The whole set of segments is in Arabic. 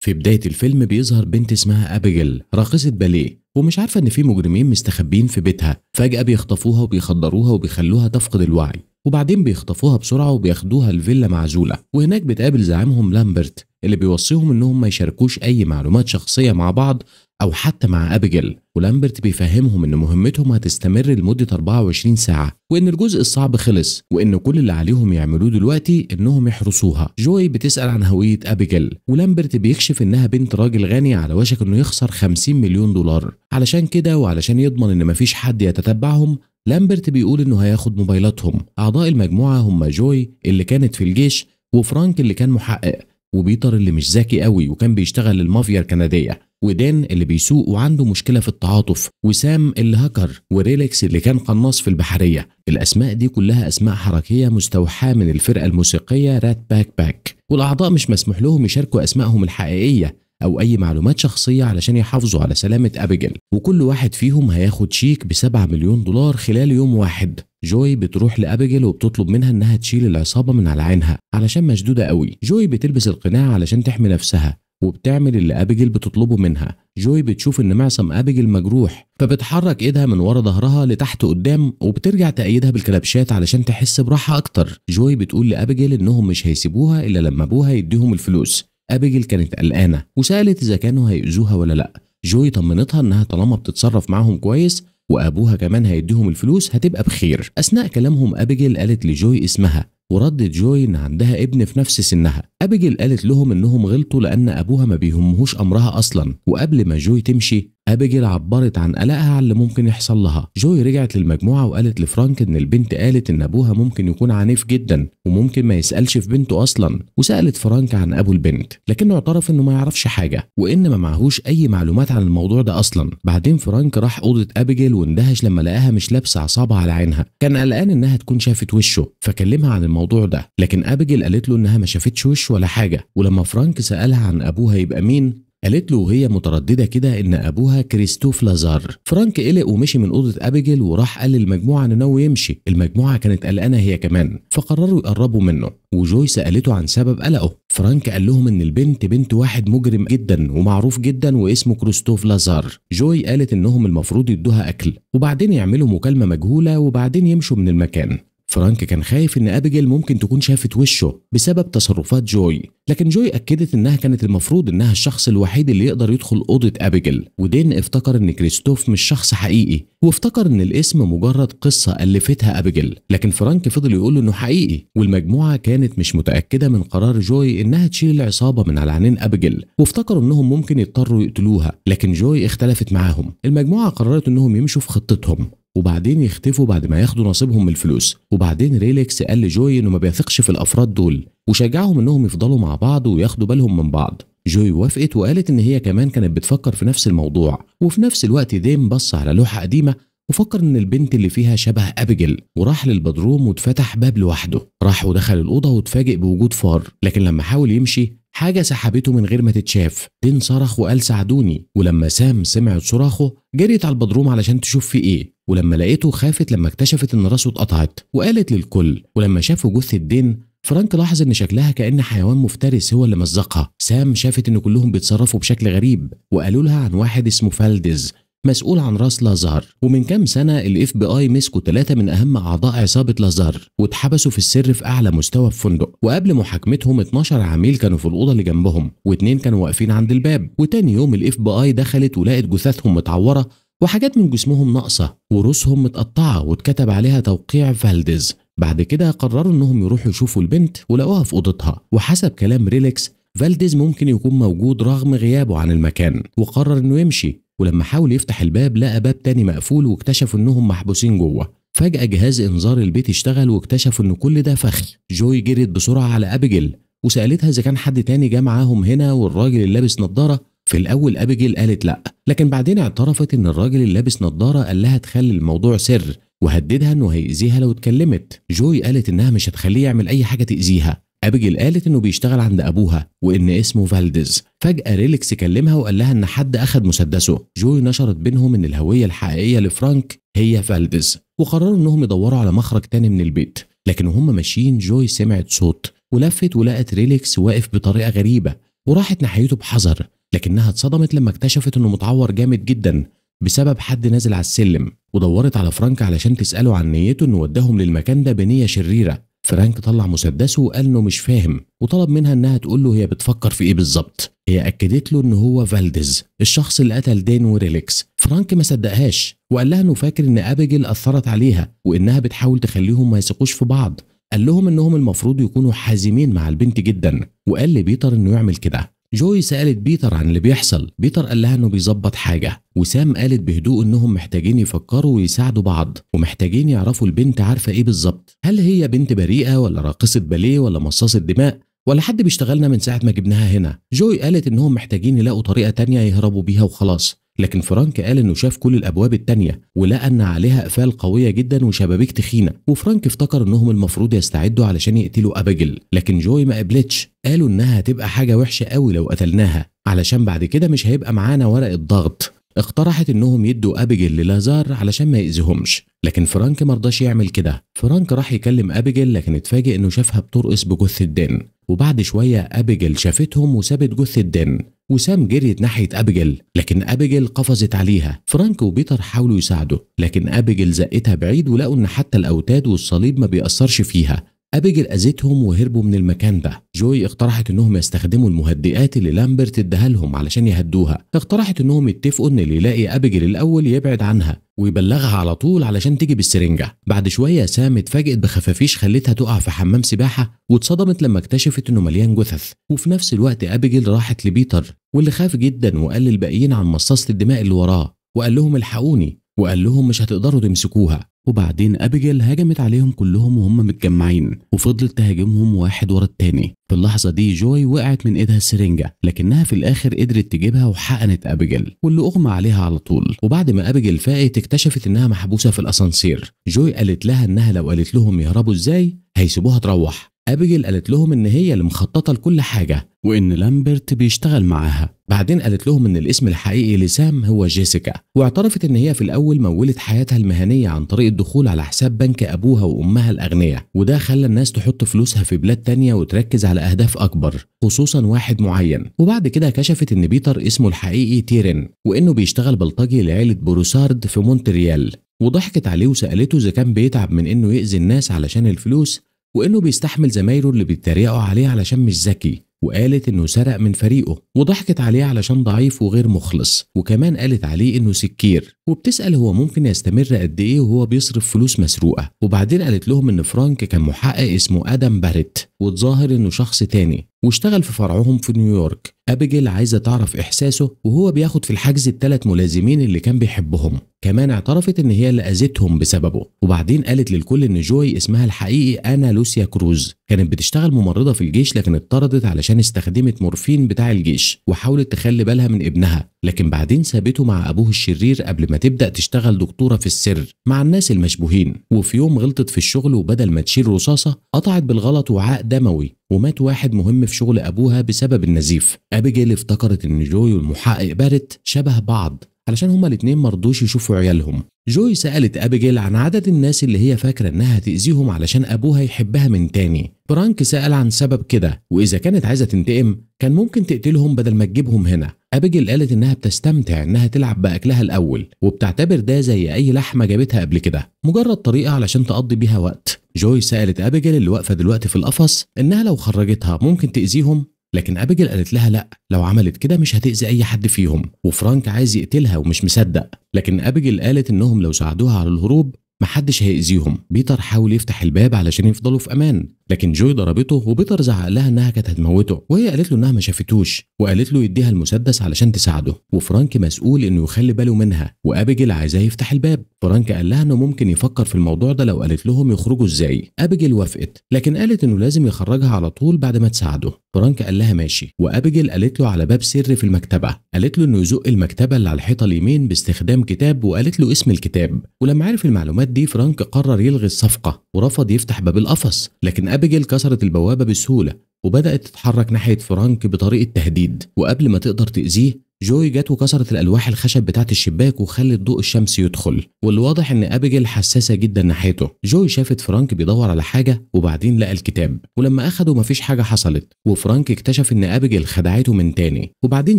في بداية الفيلم بيظهر بنت اسمها أبيجيل راقصة باليه ومش عارفة إن في مجرمين مستخبين في بيتها فجأة بيخطفوها وبيخدروها وبيخلوها تفقد الوعي وبعدين بيخطفوها بسرعة وبياخدوها الفيلا معزولة وهناك بتقابل زعيمهم لامبرت اللي بيوصيهم إنهم ما يشاركوش أي معلومات شخصية مع بعض أو حتى مع أبيجيل ولامبرت بيفهمهم إن مهمتهم هتستمر لمدة 24 ساعة وإن الجزء الصعب خلص وإن كل اللي عليهم يعملوه دلوقتي إنهم يحرسوها جوي بتسأل عن هوية أبيجيل ولامبرت بيكشف إنها بنت راجل غني على وشك إنه يخسر 50 مليون دولار علشان كده وعلشان يضمن إن مفيش حد يتتبعهم لامبرت بيقول إنه هياخد موبايلاتهم أعضاء المجموعة هم جوي اللي كانت في الجيش وفرانك اللي كان محقق وبيتر اللي مش ذكي قوي وكان بيشتغل للمافيا الكنديه ودان اللي بيسوق وعنده مشكله في التعاطف وسام اللي هكر وريلكس اللي كان قناص في البحريه الاسماء دي كلها اسماء حركيه مستوحاه من الفرقه الموسيقيه رات باك باك والاعضاء مش مسموح لهم يشاركوا اسمائهم الحقيقيه أو أي معلومات شخصية علشان يحافظوا على سلامة أبيجل وكل واحد فيهم هياخد شيك ب 7 مليون دولار خلال يوم واحد جوي بتروح لأبيجل وبتطلب منها إنها تشيل العصابة من على عينها علشان مشدودة قوي جوي بتلبس القناع علشان تحمي نفسها وبتعمل اللي أبيجيل بتطلبه منها جوي بتشوف إن معصم أبيجيل مجروح فبتحرك إيدها من ورا ظهرها لتحت قدام وبترجع تأيدها بالكلبشات علشان تحس براحة أكتر جوي بتقول لأبيجيل إنهم مش هيسيبوها إلا لما أبوها يديهم الفلوس أبيجيل كانت قلقانة وسألت إذا كانوا هيؤذوها ولا لأ جوي طمنتها إنها طالما بتتصرف معاهم كويس وأبوها كمان هيديهم الفلوس هتبقى بخير أثناء كلامهم أبيجيل قالت لجوي اسمها وردت جوي إن عندها ابن في نفس سنها أبيجيل قالت لهم إنهم غلطوا لأن أبوها ما بيهمهوش أمرها أصلا وقبل ما جوي تمشي أبيجيل عبرت عن قلقها على اللي ممكن يحصل لها جوي رجعت للمجموعة وقالت لفرانك إن البنت قالت إن أبوها ممكن يكون عنيف جدا وممكن ما يسألش في بنته أصلا وسألت فرانك عن أبو البنت لكنه اعترف إنه ما يعرفش حاجة وإن ما معهوش أي معلومات عن الموضوع ده أصلا بعدين فرانك راح أوضة أبيجيل واندهش لما لقاها مش لابسة عصابة على عينها كان قلقان إنها تكون شافت وشه فكلمها عن الموضوع ده لكن أبيجيل قالت له إنها ما شافتش وش ولا حاجة ولما فرانك سألها عن أبوها يبقى مين قالت له وهي متردده كده ان ابوها كريستوف لازار فرانك قلق ومشي من اوضه ابيجيل وراح قال للمجموعه ان ناوي يمشي المجموعه كانت قلقانه هي كمان فقرروا يقربوا منه وجوي سالته عن سبب قلقه فرانك قال لهم ان البنت بنت واحد مجرم جدا ومعروف جدا واسمه كريستوف لازار جوي قالت انهم المفروض يدوها اكل وبعدين يعملوا مكالمه مجهوله وبعدين يمشوا من المكان فرانك كان خايف إن أبيجيل ممكن تكون شافت وشه بسبب تصرفات جوي، لكن جوي أكدت إنها كانت المفروض إنها الشخص الوحيد اللي يقدر يدخل أوضة أبيجيل، ودين افتكر إن كريستوف مش شخص حقيقي، وافتكر إن الاسم مجرد قصة ألفتها أبيجيل، لكن فرانك فضل يقول له إنه حقيقي، والمجموعة كانت مش متأكدة من قرار جوي إنها تشيل العصابة من على عينين أبيجيل، وافتكروا إنهم ممكن يضطروا يقتلوها، لكن جوي اختلفت معاهم، المجموعة قررت إنهم يمشوا في خطتهم، وبعدين يختفوا بعد ما ياخدوا نصيبهم من الفلوس وبعدين ريليكس قال لجوي انه ما بيثقش في الافراد دول وشجعهم انهم يفضلوا مع بعض وياخدوا بالهم من بعض جوي وافقت وقالت ان هي كمان كانت بتفكر في نفس الموضوع وفي نفس الوقت ديم بص على لوحه قديمه وفكر ان البنت اللي فيها شبه ابيجل وراح للبدروم واتفتح باب لوحده راح ودخل الاوضه واتفاجئ بوجود فار لكن لما حاول يمشي حاجة سحبته من غير ما تتشاف دين صرخ وقال ساعدوني ولما سام سمعت صراخه جريت على البدروم علشان تشوف في ايه ولما لقيته خافت لما اكتشفت ان راسه اتقطعت وقالت للكل ولما شافوا جثه دين فرانك لاحظ ان شكلها كان حيوان مفترس هو اللي مزقها سام شافت ان كلهم بيتصرفوا بشكل غريب وقالوا لها عن واحد اسمه فالديز مسؤول عن راس لازار ومن كام سنه الاف بي اي مسكوا ثلاثه من اهم اعضاء عصابه لازار واتحبسوا في السر في اعلى مستوى في فندق وقبل محاكمتهم 12 عميل كانوا في الاوضه اللي جنبهم واثنين كانوا واقفين عند الباب وتاني يوم الاف بي اي دخلت ولقت جثثهم متعوره وحاجات من جسمهم ناقصه وروسهم متقطعه واتكتب عليها توقيع فالديز بعد كده قرروا انهم يروحوا يشوفوا البنت ولقوها في اوضتها وحسب كلام ريليكس فالديز ممكن يكون موجود رغم غيابه عن المكان وقرر انه يمشي ولما حاول يفتح الباب لقى باب تاني مقفول واكتشفوا انهم محبوسين جوه فجأة جهاز إنذار البيت اشتغل واكتشفوا إن كل ده فخ جوي جريت بسرعة على أبيجيل وسألتها إذا كان حد تاني جه معاهم هنا والراجل اللي لابس نظارة في الأول أبيجيل قالت لأ لكن بعدين اعترفت إن الراجل اللي لابس نظارة قال لها تخلي الموضوع سر وهددها إنه هيأذيها لو اتكلمت جوي قالت إنها مش هتخليه يعمل أي حاجة تأذيها أبيجيل قالت إنه بيشتغل عند أبوها وإن اسمه فالديز فجأة ريلكس كلمها وقال لها إن حد أخد مسدسه جوي نشرت بينهم إن الهوية الحقيقية لفرانك هي فالديز وقرروا إنهم يدوروا على مخرج تاني من البيت لكن وهم ماشيين جوي سمعت صوت ولفت ولقت ريليكس واقف بطريقة غريبة وراحت ناحيته بحذر لكنها اتصدمت لما اكتشفت انه متعور جامد جدا بسبب حد نازل على السلم ودورت على فرانك علشان تساله عن نيته انه وداهم للمكان ده بنيه شريره فرانك طلع مسدسه وقال انه مش فاهم وطلب منها انها تقول له هي بتفكر في ايه بالظبط هي اكدت له ان هو فالديز الشخص اللي قتل دين وريليكس فرانك ما صدقهاش وقال لها انه فاكر ان ابيجيل اثرت عليها وانها بتحاول تخليهم ما يثقوش في بعض قال لهم انهم المفروض يكونوا حازمين مع البنت جدا وقال لبيتر انه يعمل كده جوي سالت بيتر عن اللي بيحصل بيتر قال لها انه بيظبط حاجه وسام قالت بهدوء انهم محتاجين يفكروا ويساعدوا بعض ومحتاجين يعرفوا البنت عارفه ايه بالظبط هل هي بنت بريئه ولا راقصه باليه ولا مصاصه دماء ولا حد بيشتغلنا من ساعه ما جبناها هنا جوي قالت انهم محتاجين يلاقوا طريقه تانية يهربوا بيها وخلاص لكن فرانك قال انه شاف كل الابواب التانية ولقى ان عليها اقفال قوية جدا وشبابيك تخينة وفرانك افتكر انهم المفروض يستعدوا علشان يقتلوا اباجل لكن جوي ما قبلتش قالوا انها هتبقى حاجة وحشة قوي لو قتلناها علشان بعد كده مش هيبقى معانا ورقة ضغط اقترحت انهم يدوا ابيجيل للازار علشان ما يأذيهمش لكن فرانك مرضاش يعمل كده فرانك راح يكلم ابيجيل لكن اتفاجئ انه شافها بترقص بجثة دين وبعد شوية أبيجل شافتهم وسابت جثة دين وسام جريت ناحية أبيجل لكن أبيجل قفزت عليها فرانك وبيتر حاولوا يساعدوا لكن أبيجل زقتها بعيد ولقوا إن حتى الأوتاد والصليب ما بيأثرش فيها أبيجل أذتهم وهربوا من المكان ده جوي اقترحت إنهم يستخدموا المهدئات اللي لامبرت ادها لهم علشان يهدوها اقترحت إنهم يتفقوا إن اللي يلاقي أبيجل الأول يبعد عنها ويبلغها على طول علشان تيجي بالسرنجه بعد شويه سام اتفاجئت بخفافيش خلتها تقع في حمام سباحه واتصدمت لما اكتشفت انه مليان جثث وفي نفس الوقت ابيجيل راحت لبيتر واللي خاف جدا وقال للباقيين عن مصاصه الدماء اللي وراه وقال لهم الحقوني وقال لهم مش هتقدروا تمسكوها وبعدين أبيجيل هجمت عليهم كلهم وهم متجمعين وفضلت تهاجمهم واحد ورا التاني في اللحظة دي جوي وقعت من ايدها السرنجة لكنها في الآخر قدرت تجيبها وحقنت أبيجيل واللي أغمى عليها على طول وبعد ما أبيجيل فاقت اكتشفت إنها محبوسة في الأسانسير جوي قالت لها إنها لو قالت لهم يهربوا إزاي هيسيبوها تروح أبيجيل قالت لهم إن هي اللي مخططة لكل حاجة وإن لامبرت بيشتغل معاها بعدين قالت لهم إن الاسم الحقيقي لسام هو جيسيكا واعترفت إن هي في الأول مولت حياتها المهنية عن طريق الدخول على حساب بنك أبوها وأمها الأغنياء وده خلى الناس تحط فلوسها في بلاد تانية وتركز على أهداف أكبر خصوصا واحد معين وبعد كده كشفت إن بيتر اسمه الحقيقي تيرن وإنه بيشتغل بلطجي لعيلة بروسارد في مونتريال وضحكت عليه وسألته إذا كان بيتعب من إنه يأذي الناس علشان الفلوس وإنه بيستحمل زمايله اللي بيتريقوا عليه علشان مش ذكي وقالت إنه سرق من فريقه وضحكت عليه علشان ضعيف وغير مخلص وكمان قالت عليه إنه سكير وبتسأل هو ممكن يستمر قد إيه وهو بيصرف فلوس مسروقة وبعدين قالت لهم إن فرانك كان محقق اسمه آدم باريت وتظاهر انه شخص تاني واشتغل في فرعهم في نيويورك ابيجيل عايزه تعرف احساسه وهو بياخد في الحجز الثلاث ملازمين اللي كان بيحبهم كمان اعترفت ان هي اللي اذتهم بسببه وبعدين قالت للكل ان جوي اسمها الحقيقي انا لوسيا كروز كانت بتشتغل ممرضه في الجيش لكن اتطردت علشان استخدمت مورفين بتاع الجيش وحاولت تخلي بالها من ابنها لكن بعدين سابته مع ابوه الشرير قبل ما تبدا تشتغل دكتوره في السر مع الناس المشبوهين وفي يوم غلطت في الشغل وبدل ما تشيل رصاصه قطعت بالغلط وعاء دموي ومات واحد مهم في شغل أبوها بسبب النزيف أبيجيل افتكرت إن جوي والمحقق بارت شبه بعض علشان هما الاتنين مرضوش يشوفوا عيالهم جوي سألت أبيجيل عن عدد الناس اللي هي فاكرة إنها تأذيهم علشان أبوها يحبها من تاني برانك سأل عن سبب كده وإذا كانت عايزة تنتقم كان ممكن تقتلهم بدل ما تجيبهم هنا أبيجيل قالت إنها بتستمتع إنها تلعب بأكلها الأول وبتعتبر ده زي أي لحمة جابتها قبل كده مجرد طريقة علشان تقضي بيها وقت جوي سالت ابيجيل اللي واقفه دلوقتي في القفص انها لو خرجتها ممكن تاذيهم لكن ابيجيل قالت لها لا لو عملت كده مش هتأذي اي حد فيهم وفرانك عايز يقتلها ومش مصدق لكن ابيجيل قالت انهم لو ساعدوها على الهروب محدش هيأذيهم بيتر حاول يفتح الباب علشان يفضلوا في امان لكن جوي ضربته وبيتر زعق لها انها كانت هتموته وهي قالت له انها ما شافتوش وقالت له يديها المسدس علشان تساعده وفرانك مسؤول انه يخلي باله منها وابيجيل عايزاه يفتح الباب فرانك قال لها انه ممكن يفكر في الموضوع ده لو قالت لهم يخرجوا ازاي ابيجيل وافقت لكن قالت انه لازم يخرجها على طول بعد ما تساعده فرانك قال لها ماشي وابيجيل قالت له على باب سري في المكتبه قالت له انه يزق المكتبه اللي على الحيطه اليمين باستخدام كتاب وقالت له اسم الكتاب ولما عرف المعلومات دي فرانك قرر يلغي الصفقه ورفض يفتح باب القفص لكن أبيجيل كسرت البوابة بسهولة وبدأت تتحرك ناحية فرانك بطريقة تهديد وقبل ما تقدر تأذيه جوي جت وكسرت الألواح الخشب بتاعة الشباك وخلت ضوء الشمس يدخل والواضح إن أبيجيل حساسة جدا ناحيته جوي شافت فرانك بيدور على حاجة وبعدين لقى الكتاب ولما أخده مفيش حاجة حصلت وفرانك اكتشف إن أبيجيل خدعته من تاني وبعدين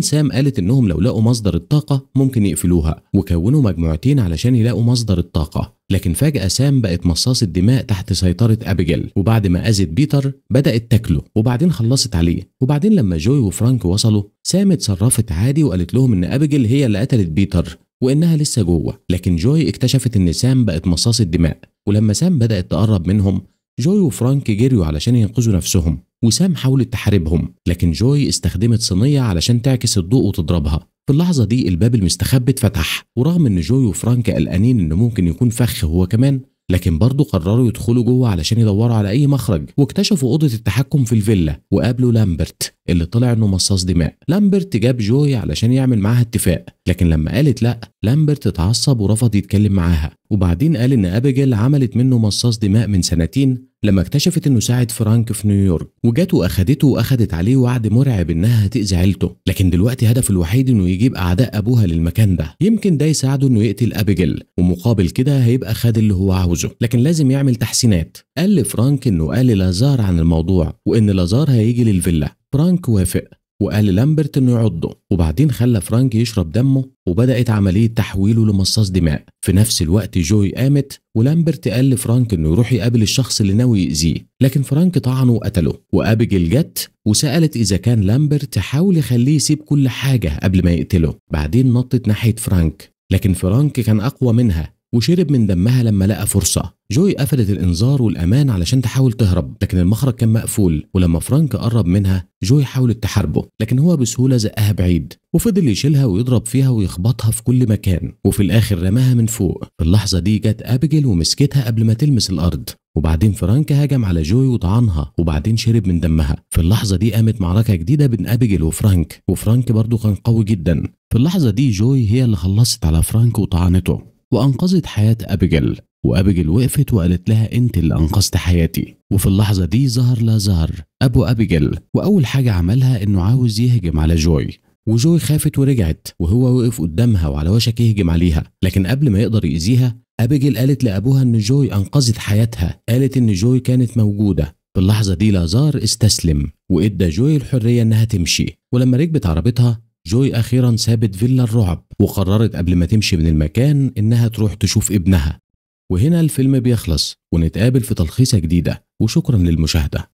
سام قالت إنهم لو لقوا مصدر الطاقة ممكن يقفلوها وكونوا مجموعتين علشان يلاقوا مصدر الطاقة لكن فجأة سام بقت مصاصة دماء تحت سيطرة أبيجيل وبعد ما أذت بيتر بدأت تاكله وبعدين خلصت عليه وبعدين لما جوي وفرانك وصلوا سام اتصرفت عادي وقالت لهم إن أبيجيل هي اللي قتلت بيتر وإنها لسه جوه لكن جوي اكتشفت إن سام بقت مصاصة دماء ولما سام بدأت تقرب منهم جوي وفرانك جريوا علشان ينقذوا نفسهم وسام حاولت تحاربهم لكن جوي استخدمت صينية علشان تعكس الضوء وتضربها في اللحظة دي الباب المستخبي اتفتح ورغم ان جوي وفرانك قلقانين ان ممكن يكون فخ هو كمان لكن برضه قرروا يدخلوا جوه علشان يدوروا على اي مخرج واكتشفوا اوضه التحكم في الفيلا وقابلوا لامبرت اللي طلع انه مصاص دماء لامبرت جاب جوي علشان يعمل معاها اتفاق لكن لما قالت لا لامبرت اتعصب ورفض يتكلم معاها وبعدين قال ان ابيجيل عملت منه مصاص دماء من سنتين لما اكتشفت انه ساعد فرانك في نيويورك وجات واخدته واخدت عليه وعد مرعب انها هتاذي عيلته لكن دلوقتي هدفه الوحيد انه يجيب اعداء ابوها للمكان ده يمكن ده يساعده انه يقتل ابيجيل ومقابل كده هيبقى خد اللي هو عاوزه لكن لازم يعمل تحسينات قال لفرانك انه قال لازار عن الموضوع وان لازار هيجي للفيلا فرانك وافق وقال لامبرت انه يعضه وبعدين خلى فرانك يشرب دمه وبدات عمليه تحويله لمصاص دماء في نفس الوقت جوي قامت ولامبرت قال لفرانك انه يروح يقابل الشخص اللي ناوي يأذيه لكن فرانك طعنه وقتله وابيجيل جت وسالت اذا كان لامبرت حاول يخليه يسيب كل حاجه قبل ما يقتله بعدين نطت ناحيه فرانك لكن فرانك كان اقوى منها وشرب من دمها لما لقى فرصة جوي قفلت الإنذار والأمان علشان تحاول تهرب لكن المخرج كان مقفول ولما فرانك قرب منها جوي حاولت تحاربه لكن هو بسهولة زقها بعيد وفضل يشيلها ويضرب فيها ويخبطها في كل مكان وفي الآخر رماها من فوق في اللحظة دي جت ابيجل ومسكتها قبل ما تلمس الأرض وبعدين فرانك هجم على جوي وطعنها وبعدين شرب من دمها في اللحظة دي قامت معركة جديدة بين ابيجل وفرانك وفرانك برضه كان قوي جدا في اللحظة دي جوي هي اللي خلصت على فرانك وطعنته وأنقذت حياة أبيجيل وأبيجيل وقفت وقالت لها أنت اللي أنقذت حياتي وفي اللحظة دي ظهر لا ظهر أبو أبيجيل وأول حاجة عملها إنه عاوز يهجم على جوي وجوي خافت ورجعت وهو وقف قدامها وعلى وشك يهجم عليها لكن قبل ما يقدر يأذيها أبيجيل قالت لأبوها إن جوي أنقذت حياتها قالت إن جوي كانت موجودة في اللحظة دي لازار استسلم وإدى جوي الحرية إنها تمشي ولما ركبت عربتها جوي أخيرا سابت فيلا الرعب وقررت قبل ما تمشي من المكان إنها تروح تشوف ابنها وهنا الفيلم بيخلص ونتقابل في تلخيصة جديدة وشكرا للمشاهدة